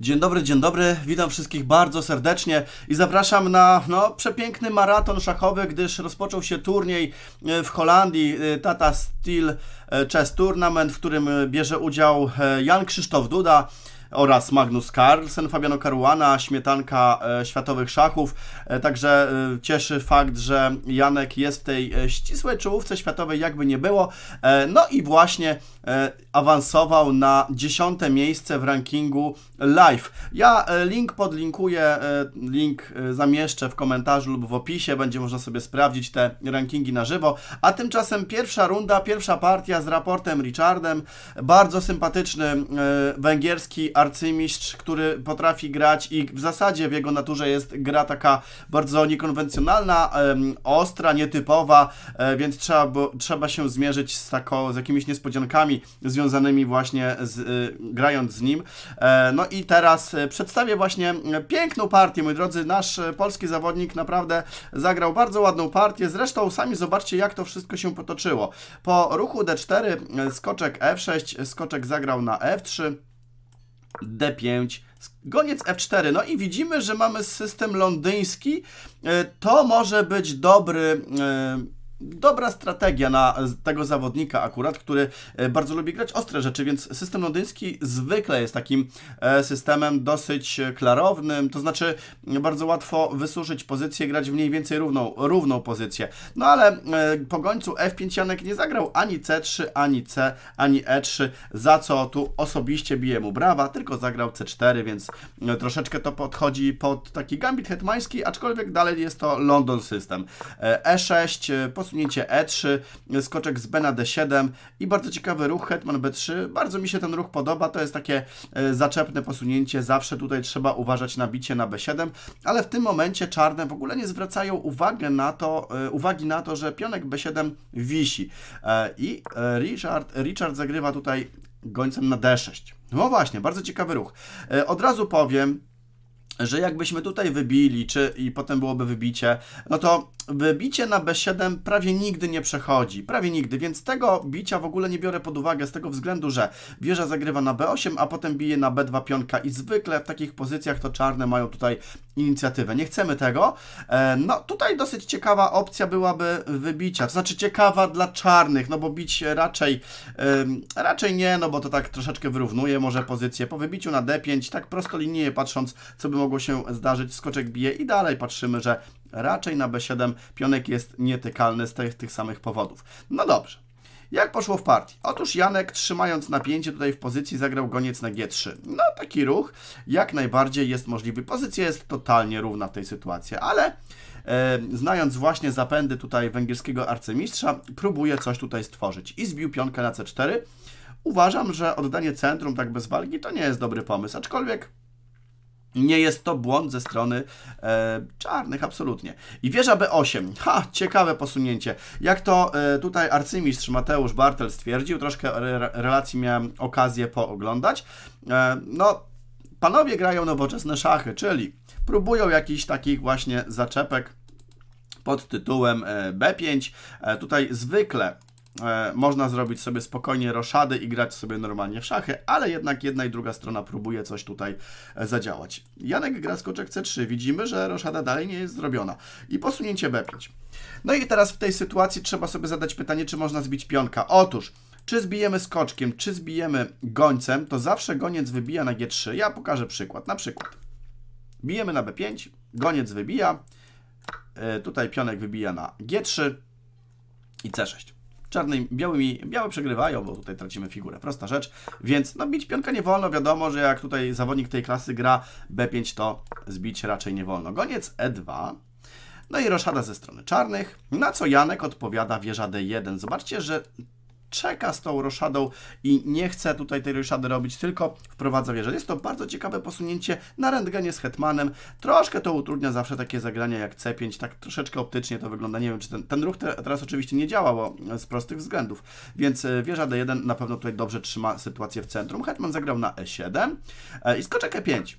Dzień dobry, dzień dobry. Witam wszystkich bardzo serdecznie i zapraszam na no, przepiękny maraton szachowy, gdyż rozpoczął się turniej e, w Holandii e, Tata Steel e, Chess Tournament, w którym bierze udział Jan Krzysztof Duda oraz Magnus Carlsen, Fabiano Caruana, śmietanka e, światowych szachów. E, także e, cieszy fakt, że Janek jest w tej ścisłej czołówce światowej, jakby nie było. No i właśnie awansował na dziesiąte miejsce w rankingu live. Ja link podlinkuję, link zamieszczę w komentarzu lub w opisie, będzie można sobie sprawdzić te rankingi na żywo. A tymczasem pierwsza runda, pierwsza partia z raportem Richardem, bardzo sympatyczny węgierski arcymistrz, który potrafi grać i w zasadzie w jego naturze jest gra taka bardzo niekonwencjonalna, ostra, nietypowa, e, więc trzeba, bo, trzeba się zmierzyć z, tako, z jakimiś niespodziankami związanymi właśnie z, y, grając z nim. E, no i teraz e, przedstawię właśnie piękną partię, moi drodzy. Nasz polski zawodnik naprawdę zagrał bardzo ładną partię. Zresztą sami zobaczcie, jak to wszystko się potoczyło. Po ruchu D4 skoczek F6, skoczek zagrał na F3. D5, goniec F4. No i widzimy, że mamy system londyński. E, to może być dobry e, dobra strategia na tego zawodnika akurat, który e, bardzo lubi grać ostre rzeczy, więc system londyński zwykle jest takim e, systemem dosyć e, klarownym, to znaczy bardzo łatwo wysuszyć pozycję, grać w mniej więcej równą, równą pozycję. No ale po gońcu F5 Janek nie zagrał ani C3, ani C, ani E3, za co tu osobiście bije mu brawa, tylko zagrał C4, więc troszeczkę to podchodzi pod taki gambit hetmański, aczkolwiek dalej jest to London system. E6, po posunięcie E3, skoczek z B na D7 i bardzo ciekawy ruch Hetman B3. Bardzo mi się ten ruch podoba, to jest takie e, zaczepne posunięcie, zawsze tutaj trzeba uważać na bicie na B7, ale w tym momencie czarne w ogóle nie zwracają uwagi na to, e, uwagi na to że pionek B7 wisi e, i Richard, Richard zagrywa tutaj gońcem na D6. No właśnie, bardzo ciekawy ruch. Od razu powiem, że jakbyśmy tutaj wybili, czy i potem byłoby wybicie, no to Wybicie na B7 prawie nigdy nie przechodzi, prawie nigdy, więc tego bicia w ogóle nie biorę pod uwagę z tego względu, że wieża zagrywa na B8, a potem bije na B2 pionka i zwykle w takich pozycjach to czarne mają tutaj inicjatywę. Nie chcemy tego. E, no tutaj dosyć ciekawa opcja byłaby wybicia, to znaczy ciekawa dla czarnych, no bo bić raczej, raczej nie, no bo to tak troszeczkę wyrównuje może pozycję. Po wybiciu na D5, tak prosto linię patrząc, co by mogło się zdarzyć, skoczek bije i dalej patrzymy, że Raczej na B7 pionek jest nietykalny z tych, tych samych powodów. No dobrze. Jak poszło w partii? Otóż Janek trzymając napięcie tutaj w pozycji zagrał goniec na G3. No taki ruch jak najbardziej jest możliwy. Pozycja jest totalnie równa w tej sytuacji, ale e, znając właśnie zapędy tutaj węgierskiego arcymistrza, próbuje coś tutaj stworzyć. I zbił pionkę na C4. Uważam, że oddanie centrum tak bez walki to nie jest dobry pomysł, aczkolwiek nie jest to błąd ze strony e, czarnych, absolutnie. I wieża B8. Ha, ciekawe posunięcie. Jak to e, tutaj arcymistrz Mateusz Bartel stwierdził, troszkę re, relacji miałem okazję pooglądać. E, no, panowie grają nowoczesne szachy, czyli próbują jakiś takich właśnie zaczepek pod tytułem e, B5. E, tutaj zwykle e, można zrobić sobie spokojnie roszady i grać sobie normalnie w szachy, ale jednak jedna i druga strona próbuje coś tutaj e, zadziałać. Janek gra skoczek C3, widzimy, że roszada dalej nie jest zrobiona. I posunięcie B5. No i teraz w tej sytuacji trzeba sobie zadać pytanie, czy można zbić pionka. Otóż, czy zbijemy skoczkiem, czy zbijemy gońcem, to zawsze goniec wybija na G3. Ja pokażę przykład. Na przykład bijemy na B5, goniec wybija, e, tutaj pionek wybija na G3 i C6 czarnym białymi, białe przegrywają, bo tutaj tracimy figurę, prosta rzecz, więc no bić pionka nie wolno, wiadomo, że jak tutaj zawodnik tej klasy gra B5, to zbić raczej nie wolno. Goniec E2, no i roszada ze strony czarnych, na co Janek odpowiada wieża D1. Zobaczcie, że czeka z tą roszadą i nie chce tutaj tej roszady robić, tylko wprowadza wieżę. Jest to bardzo ciekawe posunięcie na rentgenie z Hetmanem. Troszkę to utrudnia zawsze takie zagrania jak C5, tak troszeczkę optycznie to wygląda. Nie wiem, czy ten, ten ruch teraz oczywiście nie działa, bo z prostych względów. Więc e, wieża D1 na pewno tutaj dobrze trzyma sytuację w centrum. Hetman zagrał na E7 e, i skoczek E5.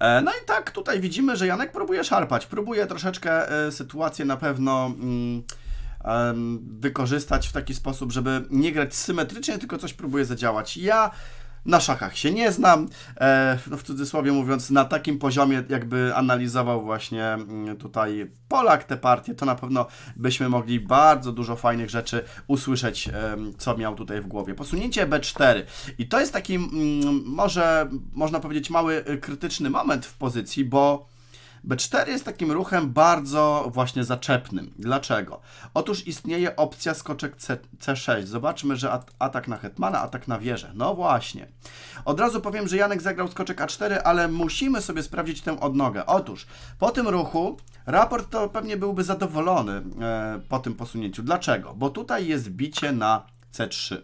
E, no i tak tutaj widzimy, że Janek próbuje szarpać, próbuje troszeczkę sytuację na pewno... Mm, wykorzystać w taki sposób, żeby nie grać symetrycznie, tylko coś próbuje zadziałać. Ja na szachach się nie znam, e, no w cudzysłowie mówiąc, na takim poziomie, jakby analizował właśnie mm, tutaj Polak te partie, to na pewno byśmy mogli bardzo dużo fajnych rzeczy usłyszeć, co miał tutaj w głowie. Posunięcie B4 i to jest taki, mm, może można powiedzieć, mały e, krytyczny moment w pozycji, bo B4 jest takim ruchem bardzo właśnie zaczepnym. Dlaczego? Otóż istnieje opcja skoczek C, C6. Zobaczmy, że atak na hetmana, atak na wieżę. No właśnie. Od razu powiem, że Janek zagrał skoczek A4, ale musimy sobie sprawdzić tę odnogę. Otóż po tym ruchu raport to pewnie byłby zadowolony e, po tym posunięciu. Dlaczego? Bo tutaj jest bicie na C3.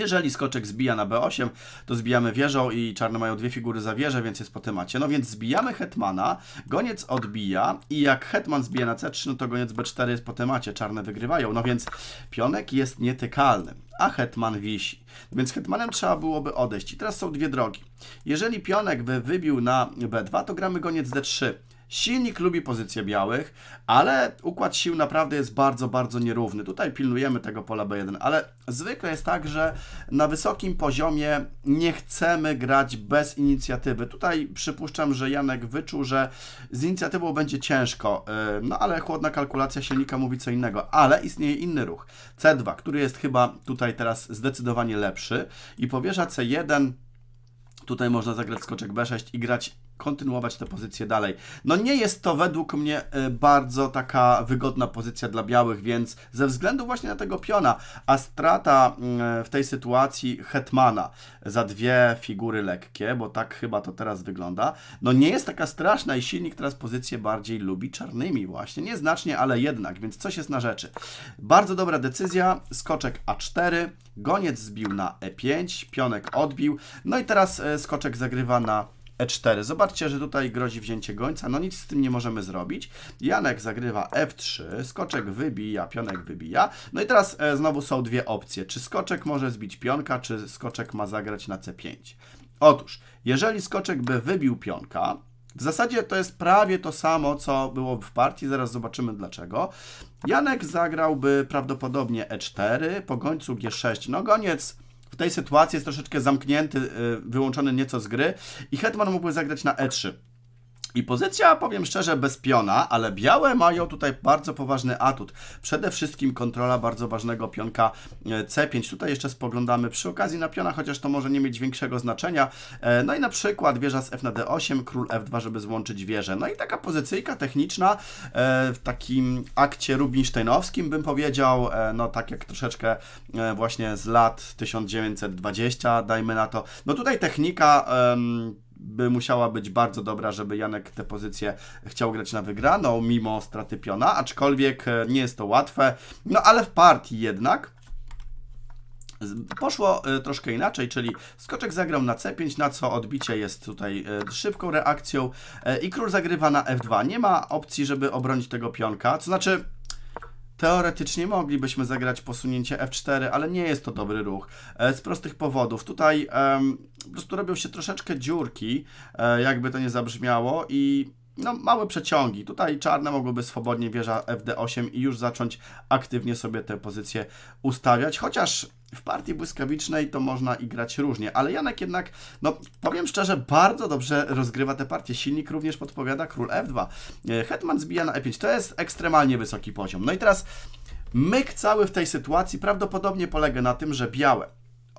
Jeżeli skoczek zbija na b8, to zbijamy wieżą i czarne mają dwie figury za wieżę, więc jest po temacie. No więc zbijamy hetmana, goniec odbija i jak hetman zbije na c3, no to goniec b4 jest po temacie, czarne wygrywają. No więc pionek jest nietykalny, a hetman wisi. Więc hetmanem trzeba byłoby odejść. I teraz są dwie drogi. Jeżeli pionek by wybił na b2, to gramy goniec d3. Silnik lubi pozycję białych, ale układ sił naprawdę jest bardzo, bardzo nierówny. Tutaj pilnujemy tego pola B1, ale zwykle jest tak, że na wysokim poziomie nie chcemy grać bez inicjatywy. Tutaj przypuszczam, że Janek wyczuł, że z inicjatywą będzie ciężko, y, no ale chłodna kalkulacja silnika mówi co innego. Ale istnieje inny ruch, C2, który jest chyba tutaj teraz zdecydowanie lepszy i powierza C1 Tutaj można zagrać skoczek B6 i grać kontynuować tę pozycję dalej. No nie jest to według mnie y, bardzo taka wygodna pozycja dla białych, więc ze względu właśnie na tego piona, a strata y, w tej sytuacji Hetmana za dwie figury lekkie, bo tak chyba to teraz wygląda, no nie jest taka straszna i silnik teraz pozycję bardziej lubi czarnymi właśnie, nieznacznie, ale jednak, więc coś jest na rzeczy. Bardzo dobra decyzja, skoczek A4, goniec zbił na E5, pionek odbił, no i teraz y, skoczek zagrywa na e4. Zobaczcie, że tutaj grozi wzięcie gońca. No nic z tym nie możemy zrobić. Janek zagrywa f3, skoczek wybija, pionek wybija. No i teraz e, znowu są dwie opcje. Czy skoczek może zbić pionka, czy skoczek ma zagrać na c5? Otóż, jeżeli skoczek by wybił pionka, w zasadzie to jest prawie to samo, co było w partii, zaraz zobaczymy dlaczego. Janek zagrałby prawdopodobnie e4, po gońcu g6. No goniec w tej sytuacji jest troszeczkę zamknięty, y, wyłączony nieco z gry i Hetman mógłby zagrać na E3. I pozycja, powiem szczerze, bez piona, ale białe mają tutaj bardzo poważny atut. Przede wszystkim kontrola bardzo ważnego pionka e, C5. Tutaj jeszcze spoglądamy przy okazji na piona, chociaż to może nie mieć większego znaczenia. E, no i na przykład wieża z F na D8, król F2, żeby złączyć wieżę. No i taka pozycyjka techniczna e, w takim akcie rubinsteinowskim, bym powiedział, no tak jak troszeczkę właśnie z lat 1920, dajmy na to. No tutaj technika by musiała być bardzo dobra, żeby Janek tę pozycję chciał grać na wygraną, mimo straty piona, aczkolwiek e, nie jest to łatwe. No ale w partii jednak Poszło e, troszkę inaczej, czyli skoczek zagrał na C5, na co odbicie jest tutaj e, szybką reakcją i król zagrywa na F2. Nie ma opcji, żeby obronić tego pionka, to znaczy Teoretycznie moglibyśmy zagrać posunięcie F4, ale nie jest to dobry ruch e, z prostych powodów. Tutaj um, po prostu robią się troszeczkę dziurki, e, jakby to nie zabrzmiało i no, małe przeciągi. Tutaj czarne mogłyby swobodnie wieża FD8 i już zacząć aktywnie sobie te pozycje ustawiać, chociaż w partii błyskawicznej to można i grać różnie, ale Janek jednak, no powiem szczerze, bardzo dobrze rozgrywa te partie. Silnik również podpowiada król F2. E, Hetman zbija na E5, to jest ekstremalnie wysoki poziom. No i teraz myk cały w tej sytuacji prawdopodobnie polega na tym, że białe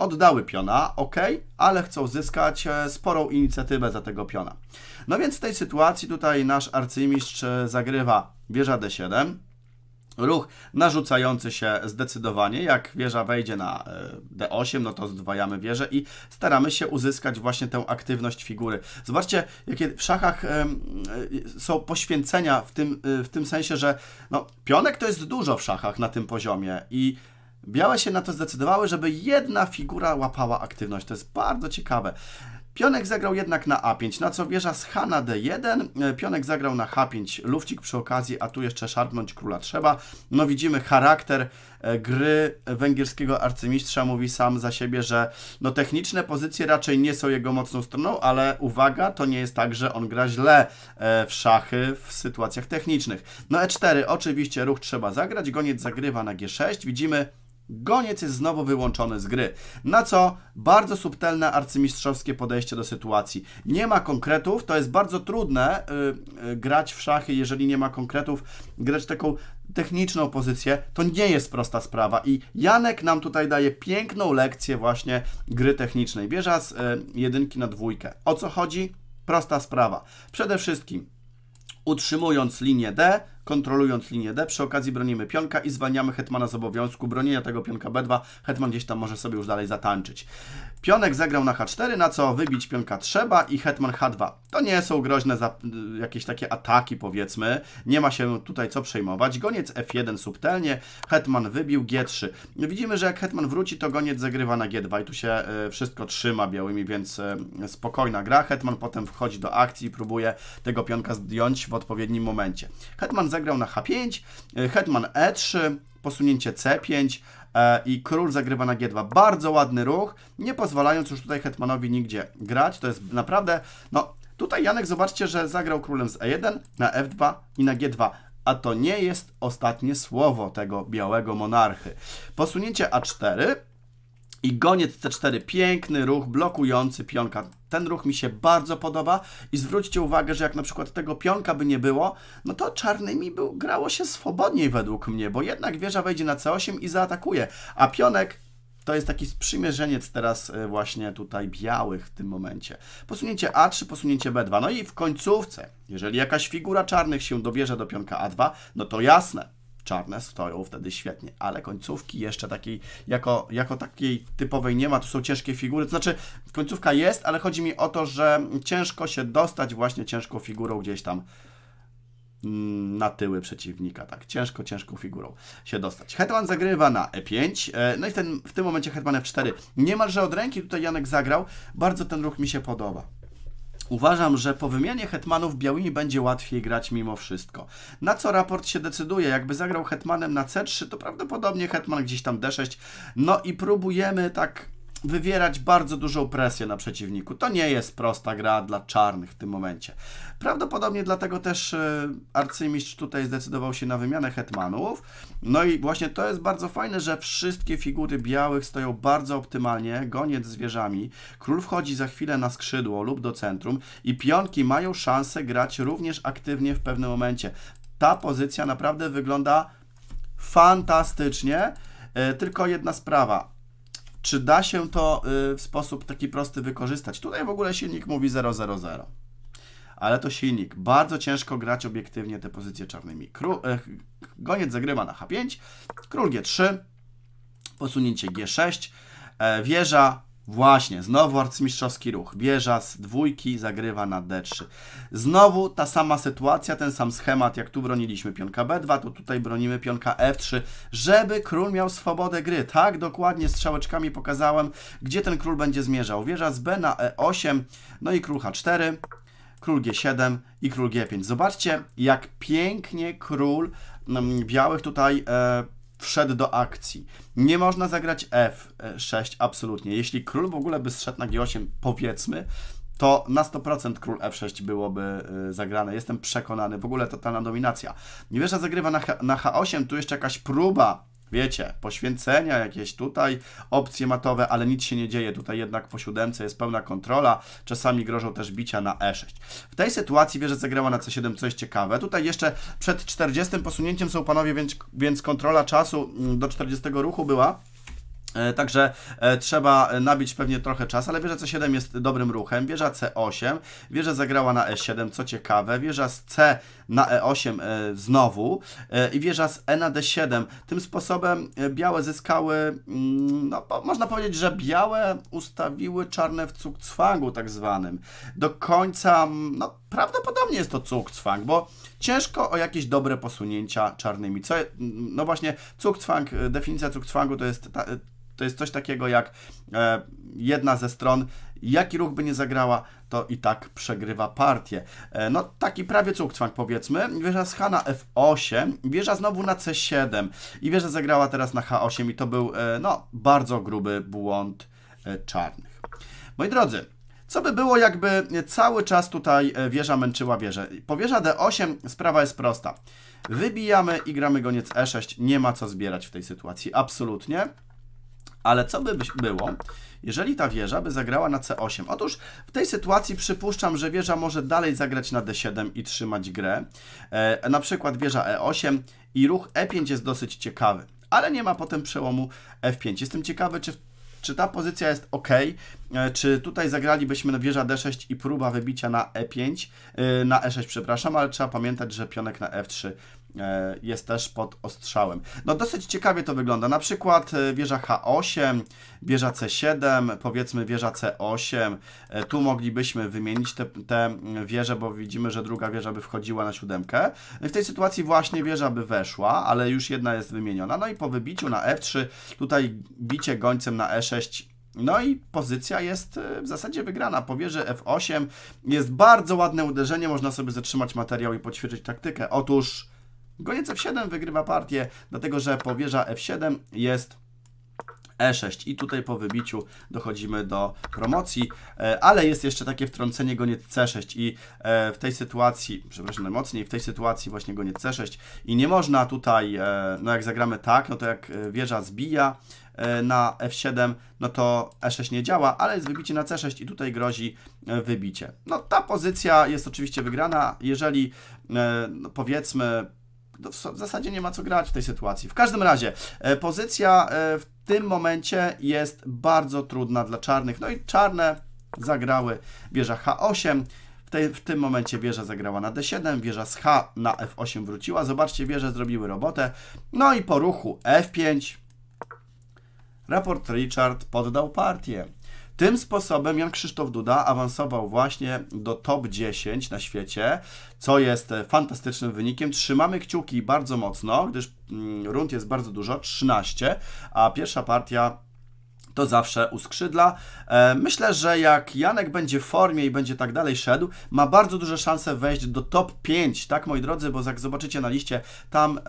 oddały piona, ok, ale chcą zyskać e, sporą inicjatywę za tego piona. No więc w tej sytuacji tutaj nasz arcymistrz e, zagrywa wieża d7, Ruch narzucający się zdecydowanie. Jak wieża wejdzie na e, D8, no to zdwajamy wieżę i staramy się uzyskać właśnie tę aktywność figury. Zobaczcie, jakie w szachach są poświęcenia w tym, w tym sensie, że no, pionek to jest dużo w szachach na tym poziomie i Białe się na to zdecydowały, żeby jedna figura łapała aktywność. To jest bardzo ciekawe. Pionek zagrał jednak na A5, na co wieża z H na D1, pionek zagrał na H5, lufcik przy okazji, a tu jeszcze szarpnąć króla trzeba. No widzimy charakter e, gry węgierskiego arcymistrza, mówi sam za siebie, że no techniczne pozycje raczej nie są jego mocną stroną, ale uwaga, to nie jest tak, że on gra źle e, w szachy w sytuacjach technicznych. No E4, oczywiście ruch trzeba zagrać, goniec zagrywa na G6, widzimy Goniec jest znowu wyłączony z gry. Na co bardzo subtelne arcymistrzowskie podejście do sytuacji. Nie ma konkretów, to jest bardzo trudne yy, yy, grać w szachy, jeżeli nie ma konkretów, grać taką techniczną pozycję, to nie jest prosta sprawa i Janek nam tutaj daje piękną lekcję właśnie gry technicznej. Bierze z yy, jedynki na dwójkę. O co chodzi? Prosta sprawa. Przede wszystkim utrzymując linię D, kontrolując linię D. Przy okazji bronimy pionka i zwalniamy hetmana z obowiązku bronienia tego pionka B2. Hetman gdzieś tam może sobie już dalej zatańczyć. Pionek zagrał na H4, na co wybić pionka trzeba i hetman H2. To nie są groźne y, jakieś takie ataki powiedzmy. Nie ma się tutaj co przejmować. Goniec F1 subtelnie, hetman wybił G3. Widzimy, że jak hetman wróci, to goniec zagrywa na G2 i tu się y, wszystko trzyma białymi, więc y, spokojna gra. Hetman potem wchodzi do akcji i próbuje tego pionka zdjąć w odpowiednim momencie. Hetman zagrał na H5, e, hetman E3, posunięcie C5 e, i król zagrywa na G2. Bardzo ładny ruch, nie pozwalając już tutaj hetmanowi nigdzie grać. To jest naprawdę, no tutaj Janek zobaczcie, że zagrał królem z E1 na F2 i na G2. A to nie jest ostatnie słowo tego białego monarchy. Posunięcie A4 i goniec C4, piękny ruch blokujący pionka. Ten ruch mi się bardzo podoba i zwróćcie uwagę, że jak na przykład tego pionka by nie było, no to czarnymi był, grało się swobodniej według mnie, bo jednak wieża wejdzie na C8 i zaatakuje, a pionek to jest taki sprzymierzeniec teraz e, właśnie tutaj białych w tym momencie. Posunięcie A3, posunięcie B2. No i w końcówce, jeżeli jakaś figura czarnych się dobierze do pionka A2, no to jasne, czarne stoją wtedy świetnie, ale końcówki jeszcze takiej, jako, jako takiej typowej nie ma, tu są ciężkie figury, to znaczy końcówka jest, ale chodzi mi o to, że ciężko się dostać właśnie ciężką figurą gdzieś tam mm, na tyły przeciwnika, tak, ciężko, ciężką figurą się dostać. Hetman zagrywa na e5, e, no i w, ten, w tym momencie hetman f4, niemalże od ręki tutaj Janek zagrał, bardzo ten ruch mi się podoba. Uważam, że po wymianie hetmanów białymi będzie łatwiej grać mimo wszystko. Na co raport się decyduje? Jakby zagrał hetmanem na C3, to prawdopodobnie hetman gdzieś tam D6. No i próbujemy tak wywierać bardzo dużą presję na przeciwniku. To nie jest prosta gra dla czarnych w tym momencie. Prawdopodobnie dlatego też e, arcymistrz tutaj zdecydował się na wymianę hetmanów. No i właśnie to jest bardzo fajne, że wszystkie figury białych stoją bardzo optymalnie, goniec z wieżami, król wchodzi za chwilę na skrzydło lub do centrum i pionki mają szansę grać również aktywnie w pewnym momencie. Ta pozycja naprawdę wygląda fantastycznie, e, tylko jedna sprawa czy da się to y, w sposób taki prosty wykorzystać. Tutaj w ogóle silnik mówi 000, ale to silnik. Bardzo ciężko grać obiektywnie te pozycje czarnymi. Król, e, goniec zagrywa na H5, król G3, posunięcie G6, e, wieża Właśnie, znowu arcymistrzowski ruch. Bierza z dwójki, zagrywa na D3. Znowu ta sama sytuacja, ten sam schemat, jak tu broniliśmy pionka B2, to tutaj bronimy pionka F3, żeby król miał swobodę gry. Tak, dokładnie strzałeczkami pokazałem, gdzie ten król będzie zmierzał. Wieża z B na E8, no i król H4, król G7 i król G5. Zobaczcie, jak pięknie król mm, białych tutaj... E, wszedł do akcji. Nie można zagrać F6 e, absolutnie. Jeśli król w ogóle by zszedł na G8, powiedzmy, to na 100% król F6 byłoby e, zagrane. Jestem przekonany. W ogóle totalna dominacja. Niewiesza zagrywa na, H na H8, tu jeszcze jakaś próba wiecie, poświęcenia jakieś tutaj, opcje matowe, ale nic się nie dzieje. Tutaj jednak po siódemce jest pełna kontrola, czasami grożą też bicia na e6. W tej sytuacji wieża zagrała na c7, coś ciekawe. Tutaj jeszcze przed 40 posunięciem są panowie, więc, więc kontrola czasu mm, do 40 ruchu była. E, także e, trzeba e, nabić pewnie trochę czas, ale wieża C7 jest dobrym ruchem. Wieża C8, wieża zagrała na E7, co ciekawe. Wieża z C na E8 znowu i wieża z E na D7. Tym sposobem białe zyskały, mm, no, można powiedzieć, że białe ustawiły czarne w cukcwangu tak zwanym. Do końca, mm, no prawdopodobnie jest to cukcwang, bo ciężko o jakieś dobre posunięcia czarnymi. Co, mm, no właśnie, cukcwang, definicja cukcwangu to jest ta, to jest coś takiego jak e, jedna ze stron, jaki ruch by nie zagrała, to i tak przegrywa partię. E, no taki prawie cukcwank powiedzmy. Wieża z Hana F8, wieża znowu na C7 i wieża zagrała teraz na H8 i to był e, no bardzo gruby błąd e, czarnych. Moi drodzy, co by było, jakby cały czas tutaj e, wieża męczyła wieżę? Po wieża D8 sprawa jest prosta. Wybijamy i gramy goniec E6. Nie ma co zbierać w tej sytuacji, absolutnie. Ale co by było, jeżeli ta wieża by zagrała na C8? Otóż w tej sytuacji przypuszczam, że wieża może dalej zagrać na D7 i trzymać grę. E, na przykład wieża E8 i ruch E5 jest dosyć ciekawy, ale nie ma potem przełomu F5. Jestem ciekawy, czy, czy ta pozycja jest ok, e, czy tutaj zagralibyśmy na wieża D6 i próba wybicia na E5, e, na E6, przepraszam, ale trzeba pamiętać, że pionek na F3 E, jest też pod ostrzałem. No dosyć ciekawie to wygląda. Na przykład e, wieża H8, wieża C7, powiedzmy wieża C8. E, tu moglibyśmy wymienić te, te wieże, bo widzimy, że druga wieża by wchodziła na siódemkę. W tej sytuacji właśnie wieża by weszła, ale już jedna jest wymieniona. No i po wybiciu na F3, tutaj bicie gońcem na E6 no i pozycja jest w zasadzie wygrana. Po wieży F8 jest bardzo ładne uderzenie, można sobie zatrzymać materiał i poćwiczyć taktykę. Otóż Goniec F7 wygrywa partię, dlatego że wieża F7 jest E6 i tutaj po wybiciu dochodzimy do promocji, e, ale jest jeszcze takie wtrącenie goniec C6 i e, w tej sytuacji, przepraszam najmocniej, w tej sytuacji właśnie goniec C6 i nie można tutaj, e, no jak zagramy tak, no to jak wieża zbija na F7, no to E6 nie działa, ale jest wybicie na C6 i tutaj grozi wybicie. No ta pozycja jest oczywiście wygrana, jeżeli no powiedzmy w zasadzie nie ma co grać w tej sytuacji. W każdym razie e, pozycja e, w tym momencie jest bardzo trudna dla czarnych. No i czarne zagrały wieża H8. W, tej, w tym momencie wieża zagrała na D7, wieża z H na F8 wróciła. Zobaczcie, wieże zrobiły robotę. No i po ruchu F5 raport Richard poddał partię. Tym sposobem Jan Krzysztof Duda awansował właśnie do top 10 na świecie, co jest e, fantastycznym wynikiem. Trzymamy kciuki bardzo mocno, gdyż mm, rund jest bardzo dużo, 13, a pierwsza partia to zawsze uskrzydla. E, myślę, że jak Janek będzie w formie i będzie tak dalej szedł, ma bardzo duże szanse wejść do top 5, tak moi drodzy, bo jak zobaczycie na liście, tam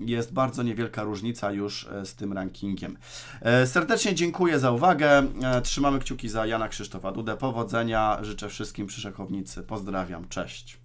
jest bardzo niewielka różnica już e, z tym rankingiem. E, serdecznie dziękuję za uwagę, trzymamy kciuki za Jana Krzysztofa Dudę, powodzenia, życzę wszystkim przy szachownicy, pozdrawiam, cześć.